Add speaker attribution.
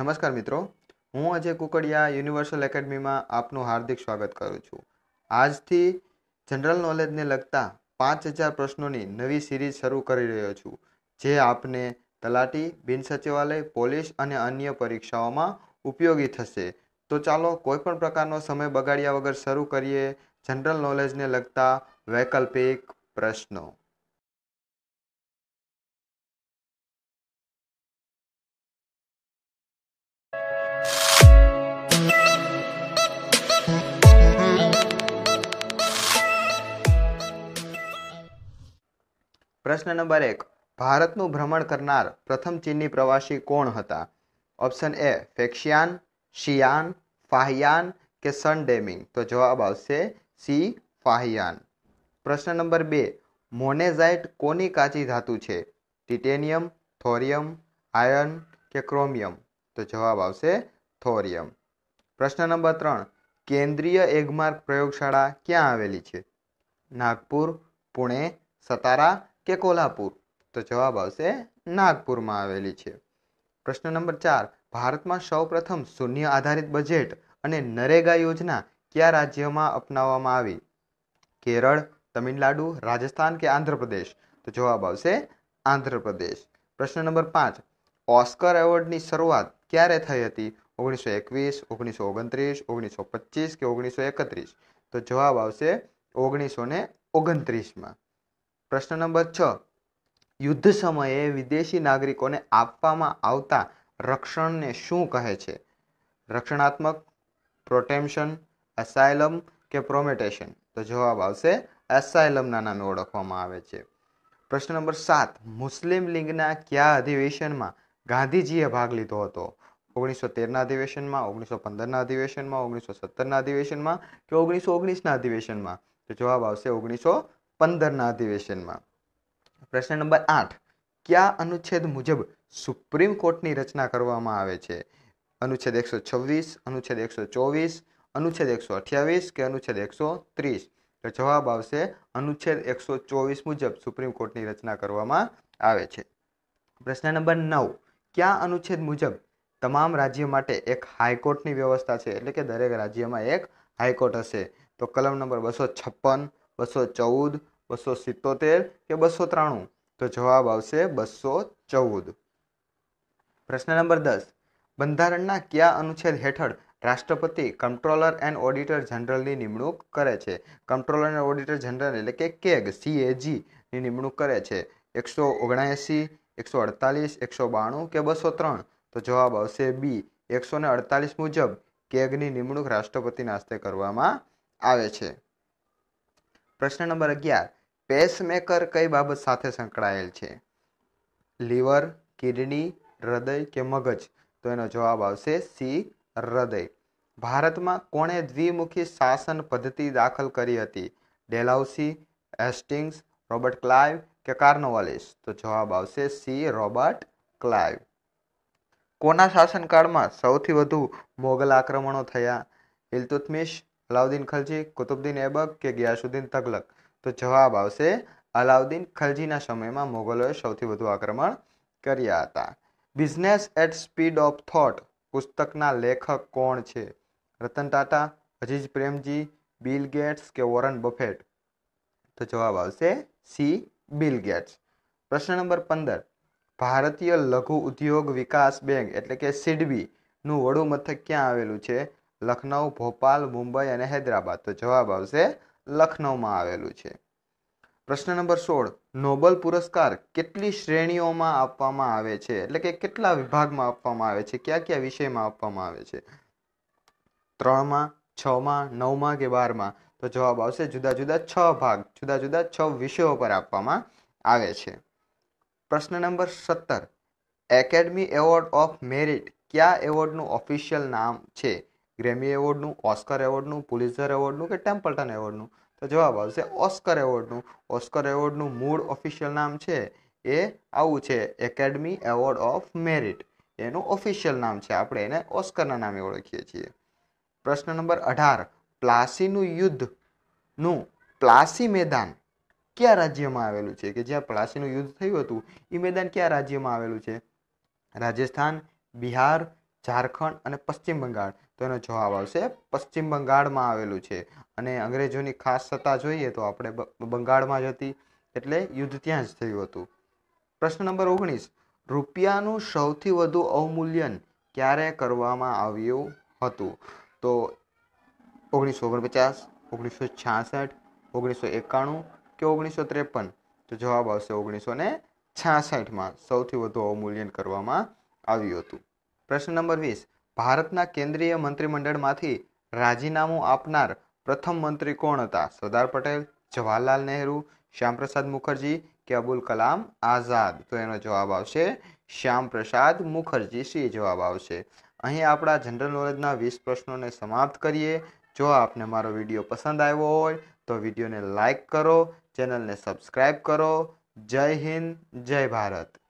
Speaker 1: નમસ્કાર મિત્રો હું અજય કુકડિયા યુનિવર્સલ એકેડમીમાં આપનું હાર્દિક સ્વાગત કરું છું આજથી જનરલ નોલેજને લગતા પાંચ હજાર પ્રશ્નોની નવી સિરીઝ શરૂ કરી રહ્યો છું જે આપને તલાટી બિન સચિવાલય પોલીસ અને અન્ય પરીક્ષાઓમાં ઉપયોગી થશે તો ચાલો કોઈપણ પ્રકારનો સમય બગાડ્યા વગર શરૂ કરીએ જનરલ નોલેજને લગતા વૈકલ્પિક પ્રશ્નો પ્રશ્ન નંબર એક ભારતનું ભ્રમણ કરનાર પ્રથમ ચીનની પ્રવાસી કોણ હતા ઓપ્શન એ ફેક્શિયાન શિયાન ફાહિયાન કે સન ડેમિંગ તો જવાબ આવશે સી ફાહિયાન પ્રશ્ન નંબર બે મોનેઝાઇટ કોની કાચી ધાતુ છે ટિટેનિયમ થોરિયમ આયર્ન કે ક્રોમિયમ તો જવાબ આવશે થોરિયમ પ્રશ્ન નંબર ત્રણ કેન્દ્રીય એગમાર્ક પ્રયોગશાળા ક્યાં આવેલી છે નાગપુર પુણે સતારા કે કોલ્હાપુર તો જવાબ આવશે નાગપુરમાં આવેલી છે પ્રશ્ન નંબર ચાર ભારતમાં સૌપ્રથમ શૂન્ય આધારિત બજેટ અને નરેગા યોજના કયા રાજ્યમાં અપનાવવામાં આવી કેરળ તમિલનાડુ રાજસ્થાન કે આંધ્રપ્રદેશ તો જવાબ આવશે આંધ્રપ્રદેશ પ્રશ્ન નંબર પાંચ ઓસ્કર એવોર્ડની શરૂઆત ક્યારે થઈ હતી ઓગણીસો એકવીસ ઓગણીસો ઓગણત્રીસ ઓગણીસો પચીસ કે ઓગણીસો એકત્રીસ તો જવાબ આવશે ઓગણીસો ને ઓગણત્રીસમાં પ્રશ્ન નંબર છ યુદ્ધ સમયે વિદેશી નાગરિકોને આપવામાં આવતા રક્ષણને શું કહે છે રક્ષણાત્મક પ્રોટેમ્શન એસાયલમ કે પ્રોમેટેશન તો જવાબ આવશે એસાયલમના નામે ઓળખવામાં આવે છે પ્રશ્ન નંબર સાત મુસ્લિમ લીગના કયા અધિવેશનમાં ગાંધીજીએ ભાગ લીધો હતો ઓગણીસો તેરના અધિવેશનમાં ઓગણીસો પંદરના અધિવેશનમાં ઓગણીસો સત્તરના અધિવેશનમાં કે ઓગણીસો ઓગણીસના અધિવેશનમાં તો જવાબ આવશે ઓગણીસો પંદરના અધિવેશનમાં પ્રશ્ન નંબર આઠ કયા અનુચ્છેદ મુજબ સુપ્રીમ કોર્ટની રચના કરવામાં આવે છે અનુચ્છેદ એકસો છવ્વીસ અનુચ્છેદ એકસો ચોવીસ અનુચ્છેદ એકસો અઠ્યાવીસ કે અનુચ્છેદ એકસો ત્રીસ તો જવાબ આવશે અનુચ્છેદ એકસો ચોવીસ મુજબ સુપ્રીમ કોર્ટની રચના કરવામાં આવે છે પ્રશ્ન નંબર નવ કયા અનુચ્છેદ મુજબ તમામ રાજ્ય માટે એક હાઈકોર્ટની વ્યવસ્થા છે એટલે કે દરેક રાજ્યમાં એક હાઈકોર્ટ હશે તો કલમ નંબર બસો છપ્પન બસો ચૌદ બસો સિત્તોતેર કે બસો ત્રાણું તો જવાબ આવશે બસો ચૌદ પ્રશ્ન નંબર દસ બંધારણના કયા અનુચ્છેદ હેઠળ રાષ્ટ્રપતિ કંટ્રોલર એન્ડ ઓડિટર જનરલની નિમણૂક કરે છે કંટ્રોલર એન્ડ ઓડિટર જનરલ એટલે કે કેગ સીએજીની નિમણૂક કરે છે એકસો ઓગણએંસી એકસો અડતાલીસ એકસો બાણું કે બસો ત્રણ તો જવાબ આવશે બી એકસો ને અડતાલીસ મુજબ કેગની નિમણૂક રાષ્ટ્રપતિના હસ્તે કરવામાં આવે છે પ્રશ્ન નંબર અગિયાર પેસમેકર કઈ બાબત સાથે સંકળાયેલ છે લીવર કિડની હૃદય કે મગજ તો એનો જવાબ આવશે સી હૃદય ભારતમાં કોણે દ્વિમુખી શાસન પદ્ધતિ દાખલ કરી હતી ડેલાઉસી હેસ્ટિંગ્સ રોબર્ટ ક્લાઇવ કે કાર્નોવાલિસ તો જવાબ આવશે સી રોબર્ટ ક્લાઇવ કોના શાસનકાળમાં સૌથી વધુ મોગલ આક્રમણો થયા ઇલતુતમિશ અલાઉદ્દીન ખલજી કુતુબદ્દીન એબક કે ગિયાસુદ્દીન તગલક તો જવાબ આવશે અલાઉદ્દીન ખલજીના સમયમાં મોગલોએ સૌથી વધુ આક્રમણ કર્યા હતા business at speed of thought પુસ્તકના લેખક કોણ છે રતન ટાટા અજીજ પ્રેમજી બિલ ગેટ્સ કે વોરન બફેટ તો જવાબ આવશે સી બિલ ગેટ્સ પ્રશ્ન નંબર પંદર ભારતીય લઘુ ઉદ્યોગ વિકાસ બેંક એટલે કે સિડબીનું વડું મથક ક્યાં આવેલું છે લખનઉ ભોપાલ મુંબઈ અને હૈદરાબાદ તો જવાબ આવશે લખનૌમાં આવેલું છે પ્રશ્ન નંબર સોળ નોબલ પુરસ્કાર કેટલી શ્રેણીઓમાં આપવામાં આવે છે એટલે કે કેટલા વિભાગમાં આપવામાં આવે છે કયા કયા વિષયમાં આપવામાં આવે છે ત્રણમાં છમાં નવમાં કે બારમાં તો જવાબ આવશે જુદા જુદા છ ભાગ જુદા જુદા છ વિષયો પર આપવામાં આવે છે પ્રશ્ન નંબર સત્તર એકેડમી એવોર્ડ ઓફ મેરિટ કયા એવોર્ડનું ઓફિશિયલ નામ છે ગ્રેમી એવોર્ડનું ઓસ્કર એવોર્ડનું પુલિઝર એવોર્ડનું કે ટેમ્પલ્ટન એવોર્ડનું તો જવાબ આવશે ઓસ્કર એવોર્ડનું ઓસ્કર એવોર્ડનું મૂળ ઓફિશિયલ નામ છે એ આવું છે એકેડમી એવોર્ડ ઓફ મેરિટ એનું ઓફિશિયલ નામ છે આપણે એને ઓસ્કરના નામે ઓળખીએ છીએ પ્રશ્ન નંબર અઢાર પ્લાસીનું યુદ્ધનું પ્લાસી મેદાન કયા રાજ્યમાં આવેલું છે કે જ્યાં પ્લાસીનું યુદ્ધ થયું હતું એ મેદાન કયા રાજ્યમાં આવેલું છે રાજસ્થાન બિહાર ઝારખંડ અને પશ્ચિમ બંગાળ તો એનો જવાબ આવશે પશ્ચિમ બંગાળમાં આવેલું છે અને અંગ્રેજોની ખાસ સત્તા જોઈએ તો આપણે બંગાળમાં જ હતી એટલે યુદ્ધ ત્યાં જ થયું હતું પ્રશ્ન નંબર ઓગણીસ રૂપિયાનું સૌથી વધુ અવમૂલ્યન ક્યારે કરવામાં આવ્યું હતું તો ઓગણીસો ઓગણપચાસ ઓગણીસો છાસઠ ઓગણીસો એકાણું કે ઓગણીસો ત્રેપન તો જવાબ આવશે ઓગણીસો ને છાસઠમાં સૌથી વધુ અવમૂલ્યન કરવામાં આવ્યું હતું પ્રશ્ન નંબર વીસ ભારતના કેન્દ્રીય મંત્રીમંડળમાંથી રાજીનામું આપનાર પ્રથમ મંત્રી કોણ હતા સરદાર પટેલ જવાહરલાલ નહેરુ શ્યામપ્રસાદ મુખર્જી કે અબુલ કલામ આઝાદ તો એનો જવાબ આવશે શ્યામપ્રસાદ મુખર્જી સી જવાબ આવશે અહીં આપણા જનરલ નોલેજના વીસ પ્રશ્નોને સમાપ્ત કરીએ જો આપને મારો વિડીયો પસંદ આવ્યો હોય તો વિડીયોને લાઇક કરો ચેનલને સબસ્ક્રાઈબ કરો જય હિન્દ જય ભારત